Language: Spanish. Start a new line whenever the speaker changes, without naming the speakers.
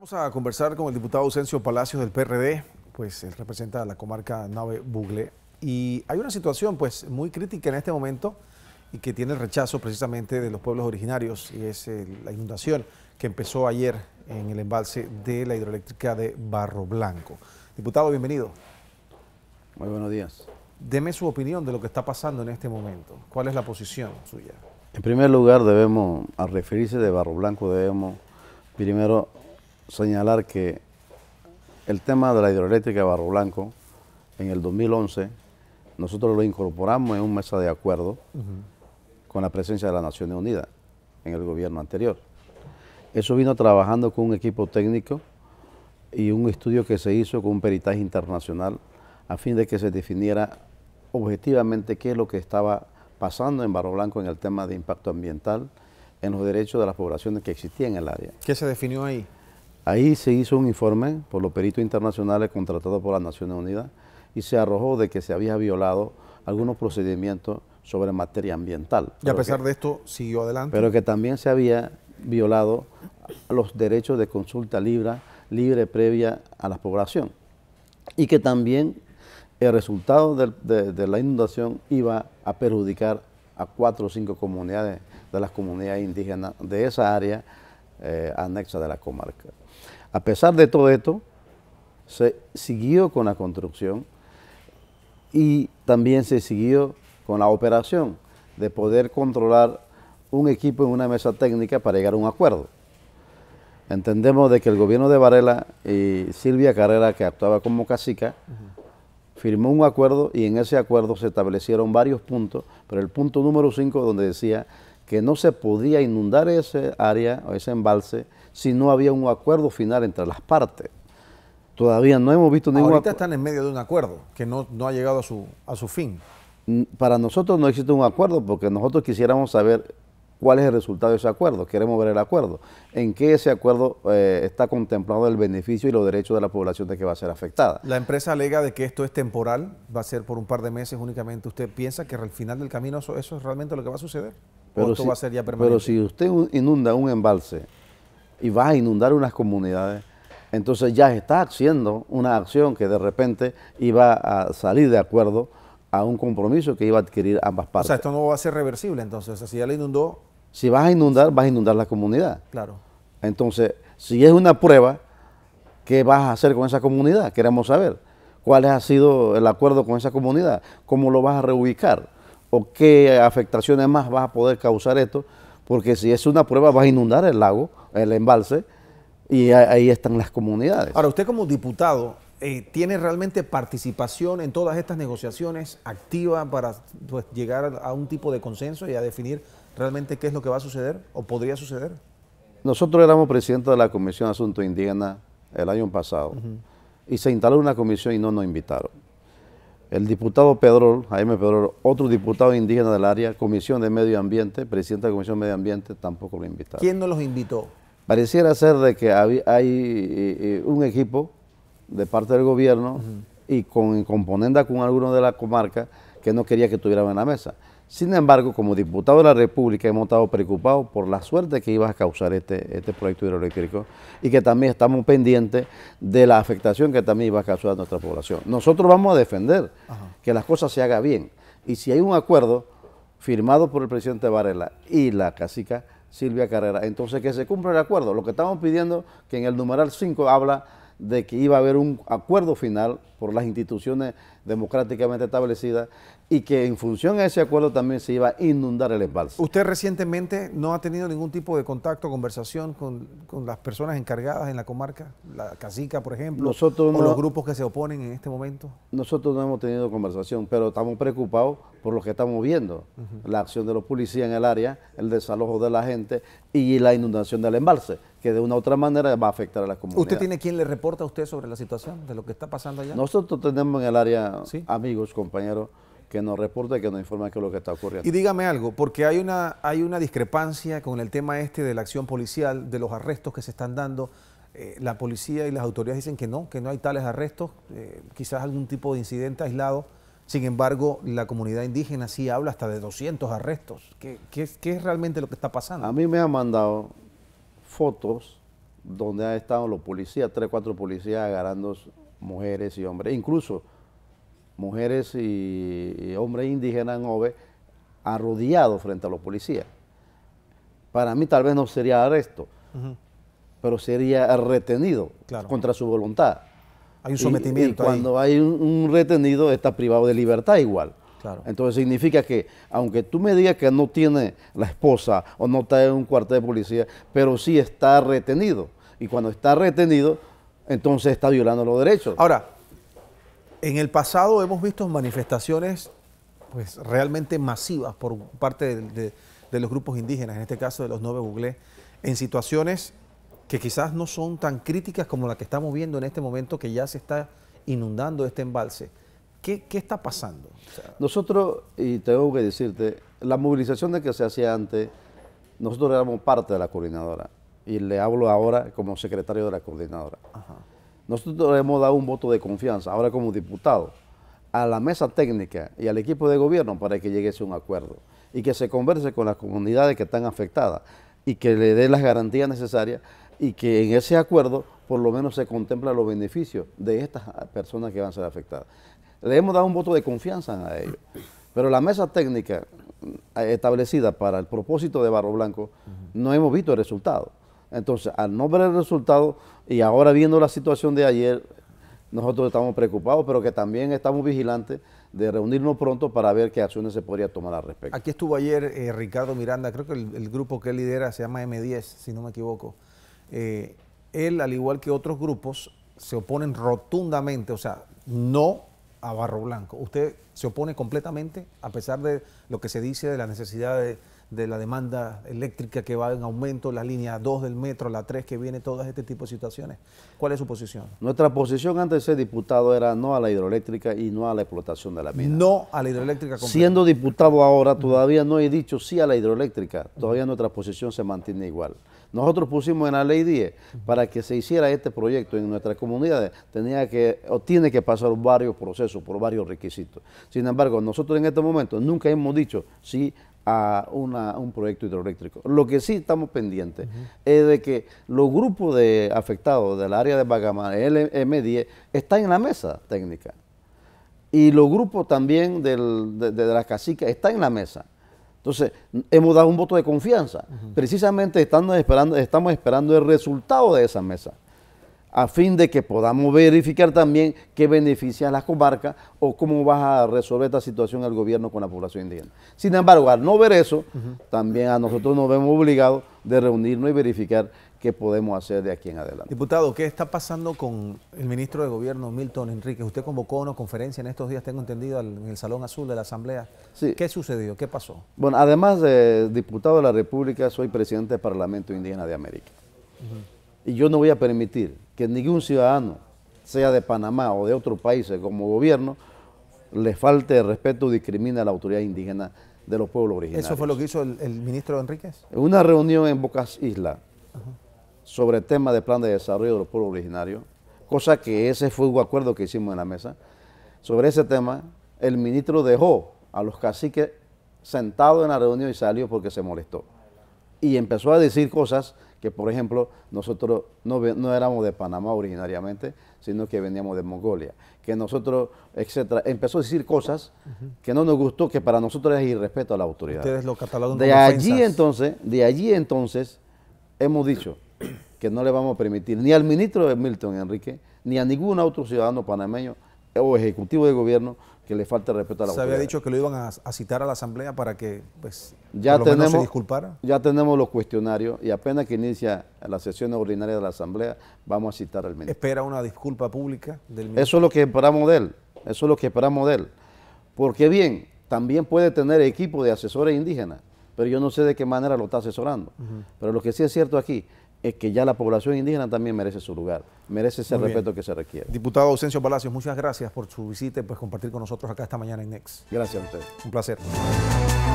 Vamos a conversar con el diputado Ausencio Palacios del PRD, pues él representa la comarca Nave Bugle. Y hay una situación pues muy crítica en este momento y que tiene el rechazo precisamente de los pueblos originarios y es eh, la inundación que empezó ayer en el embalse de la hidroeléctrica de Barro Blanco. Diputado, bienvenido. Muy buenos días. Deme su opinión de lo que está pasando en este momento. ¿Cuál es la posición suya?
En primer lugar, debemos, al referirse de Barro Blanco, debemos primero señalar que el tema de la hidroeléctrica de Barro Blanco, en el 2011, nosotros lo incorporamos en un mesa de acuerdo con la presencia de las Naciones Unidas en el gobierno anterior. Eso vino trabajando con un equipo técnico y un estudio que se hizo con un peritaje internacional a fin de que se definiera objetivamente qué es lo que estaba pasando en Barro Blanco en el tema de impacto ambiental, en los derechos de las poblaciones que existían en el área. ¿Qué se definió ahí? Ahí se hizo un informe por los peritos internacionales contratados por las Naciones Unidas y se arrojó de que se había violado algunos procedimientos sobre materia ambiental. Y a pesar de
esto, siguió adelante. Pero que
también se había violado los derechos de consulta libre, libre previa a la población. Y que también el resultado de, la inundación iba a perjudicar a cuatro o cinco comunidades de las comunidades indígenas de esa área eh, anexa de la comarca. A pesar de todo esto, se siguió con la construcción y también se siguió con la operación de poder controlar un equipo en una mesa técnica para llegar a un acuerdo. Entendemos de que el gobierno de Varela y Silvia Carrera, que actuaba como casica, firmó un acuerdo y en ese acuerdo se establecieron varios puntos, pero el punto número 5 donde decía que no se podía inundar ese área o ese embalse si no había un acuerdo final entre las partes. Todavía no hemos visto ningún Ahorita
están en medio de un acuerdo que no, no ha
llegado a su, a su fin. Para nosotros no existe un acuerdo porque nosotros quisiéramos saber cuál es el resultado de ese acuerdo. Queremos ver el acuerdo. ¿En qué ese acuerdo eh, está contemplado el beneficio y los derechos de la población de que va a ser afectada?
La empresa alega de que esto es temporal, va a ser por un par de meses únicamente. ¿Usted piensa que al final del camino eso, es realmente lo que va a suceder? Pero esto va a ser ya permanente? Pero
si usted inunda un embalse y va a inundar unas comunidades, entonces ya está haciendo una acción que de repente iba a salir de acuerdo a un compromiso que iba a adquirir ambas partes. O sea,
esto no va a ser reversible entonces. si ya le
inundó, si vas a inundar, vas a inundar la comunidad. Claro. Entonces, si es una prueba, ¿qué vas a hacer con esa comunidad? Queremos saber cuál ha sido el acuerdo con esa comunidad, cómo lo vas a reubicar o qué afectaciones más vas a poder causar esto, porque si es una prueba vas a inundar el lago, el embalse, y ahí están las comunidades.
Ahora, usted como diputado, eh, ¿tiene realmente participación en todas estas negociaciones activa para pues, llegar a un tipo de consenso y a definir realmente qué es lo que va a suceder o podría suceder?
Nosotros éramos presidentes de la Comisión de Asuntos Indígenas el año pasado y se instaló una comisión y no nos invitaron. El diputado Pedro, Jaime Pedro, otro diputado indígena del área, Comisión de Medio Ambiente, presidente de la Comisión de Medio Ambiente, tampoco lo invitaron. ¿Quién no los invitó? Pareciera ser de que hay, eh, eh, un equipo de parte del gobierno y con componenda con algunos de la comarca que no quería que estuvieran en la mesa. Sin embargo, como diputado de la República hemos estado preocupados por la suerte que iba a causar este, este, proyecto hidroeléctrico y que también estamos pendientes de la afectación que también iba a causar a nuestra población. Nosotros vamos a defender que las cosas se hagan bien y si hay un acuerdo firmado por el presidente Varela y la casica Silvia Carrera, entonces que se cumpla el acuerdo. Lo que estamos pidiendo que en el numeral 5 habla de que iba a haber un acuerdo final por las instituciones democráticamente establecidas y que en función a ese acuerdo también se iba a inundar el embalse. ¿Usted
recientemente no ha tenido ningún tipo de contacto, conversación con, las personas encargadas en la comarca? La Casica, por ejemplo, o los grupos que se oponen en este momento.
Nosotros no hemos tenido conversación, pero estamos preocupados por lo que estamos viendo. La acción de los policías en el área, el desalojo de la gente y la inundación del embalse, que de una u otra manera va a afectar a la comunidad. ¿Usted tiene
quien le reporta a usted sobre la situación, de lo que está pasando allá?
Nosotros tenemos en el área amigos, compañeros, que nos reporte, que nos informe qué es lo que está ocurriendo. Y
dígame algo, porque hay una, hay una discrepancia con el tema este de la acción policial, de los arrestos que se están dando. Eh, la policía y las autoridades dicen que no, que no hay tales arrestos, eh, quizás algún tipo de incidente aislado. Sin embargo, la comunidad indígena sí habla hasta de 200 arrestos. ¿Qué,
qué, es realmente lo que está pasando? A mí me han mandado fotos donde han estado los policías, tres, cuatro policías agarrando mujeres y hombres. Incluso mujeres y hombres indígenas en OVE arrodillados frente a los policías. Para mí tal vez no sería arresto, pero sería retenido contra su voluntad. Hay un sometimiento. cuando hay un, retenido está privado de libertad igual. Entonces significa que aunque tú me digas que no tiene la esposa o no está en un cuartel de policía, pero sí está retenido. Y cuando está retenido, entonces está violando los derechos. Ahora, en el pasado hemos visto
manifestaciones pues, realmente masivas por parte de, los grupos indígenas, en este caso de los nueve buglés, en situaciones que quizás no son tan críticas como la que estamos viendo en este momento que ya se está inundando este embalse. ¿Qué, está pasando?
nosotros, y tengo que decirte, la movilización de que se hacía antes, nosotros éramos parte de la coordinadora. Y le hablo ahora como secretario de la coordinadora. Ajá. Nosotros le hemos dado un voto de confianza, ahora como diputado, a la mesa técnica y al equipo de gobierno para que llegue a un acuerdo y que se converse con las comunidades que están afectadas y que le dé las garantías necesarias y que en ese acuerdo por lo menos se contempla los beneficios de estas personas que van a ser afectadas. Le hemos dado un voto de confianza a ellos, pero la mesa técnica eh, establecida para el propósito de Barro Blanco no hemos visto el resultado. Entonces, al no ver el resultado y ahora viendo la situación de ayer, nosotros estamos preocupados, pero que también estamos vigilantes de reunirnos pronto para ver qué acciones se podría tomar al respecto.
Aquí estuvo ayer eh, Ricardo Miranda, creo que el, grupo que él lidera se llama M10, si no me equivoco. Eh, él, al igual que otros grupos, se oponen rotundamente, o sea, no a Barro Blanco. Usted se opone completamente, a pesar de lo que se dice de la necesidad de de la demanda eléctrica que va en aumento, la línea 2 del metro, la 3 que viene, todo este tipo de situaciones. ¿Cuál es su posición?
Nuestra posición antes de ser diputado era no a la hidroeléctrica y no a la explotación de la mina.
No a la hidroeléctrica. Siendo
diputado ahora todavía no he dicho sí a la hidroeléctrica, todavía nuestra posición se mantiene igual. Nosotros pusimos en la ley 10 para que se hiciera este proyecto en nuestras comunidades, tenía que o tiene que pasar varios procesos por varios requisitos. Sin embargo, nosotros en este momento nunca hemos dicho sí a un proyecto hidroeléctrico. Lo que sí estamos pendientes es de que los grupos de afectados del área de Bagamar, el M10, están en la mesa técnica. Y los grupos también de, las la están en la mesa. Entonces, hemos dado un voto de confianza. Precisamente esperando, estamos esperando el resultado de esa mesa a fin de que podamos verificar también qué beneficia a las comarcas o cómo va a resolver esta situación al gobierno con la población indígena. Sin embargo, al no ver eso, también a nosotros nos vemos obligados de reunirnos y verificar qué podemos hacer de aquí en adelante. Diputado, ¿qué
está pasando con el ministro de Gobierno, Milton Enrique? Usted convocó una conferencia en estos días, tengo entendido, en el Salón Azul de la Asamblea. Sí. ¿Qué sucedió? ¿Qué pasó?
Bueno, además de diputado de la República, soy presidente del Parlamento Indígena de América. Y yo no voy a permitir que ningún ciudadano, sea de Panamá o de otros países como gobierno, le falte respeto o discrimine a la autoridad indígena de los pueblos originarios. ¿Eso fue lo
que hizo el, ministro Enríquez?
Una reunión en Bocas Isla sobre el tema de plan de desarrollo de los pueblos originarios, cosa que ese fue un acuerdo que hicimos en la mesa. Sobre ese tema, el ministro dejó a los caciques sentados en la reunión y salió porque se molestó. Y empezó a decir cosas que por ejemplo nosotros no, no éramos de Panamá originariamente, sino que veníamos de Mongolia, que nosotros, etcétera, empezó a decir cosas que no nos gustó, que para nosotros es irrespeto a la autoridad.
de allí
entonces, de allí entonces hemos dicho que no le vamos a permitir ni al ministro de Milton Enrique, ni a ningún otro ciudadano panameño o ejecutivo de gobierno que le falta respeto a la Se había dicho
que lo iban a, citar a la asamblea para que pues, ya tenemos, se disculpara.
Ya tenemos los cuestionarios y apenas que inicia la sesión ordinaria de la asamblea vamos a citar al ministro.
¿Espera una disculpa pública del ministro? Eso es
lo que esperamos de él, eso es lo que esperamos de él. Porque bien, también puede tener equipo de asesores indígenas, pero yo no sé de qué manera lo está asesorando. Pero lo que sí es cierto aquí es que ya la población indígena también merece su lugar, merece ese respeto que se requiere.
Diputado Ausencio Palacios, muchas gracias por su visita y por pues, compartir con nosotros acá esta mañana en NEX. Gracias a usted. Un placer.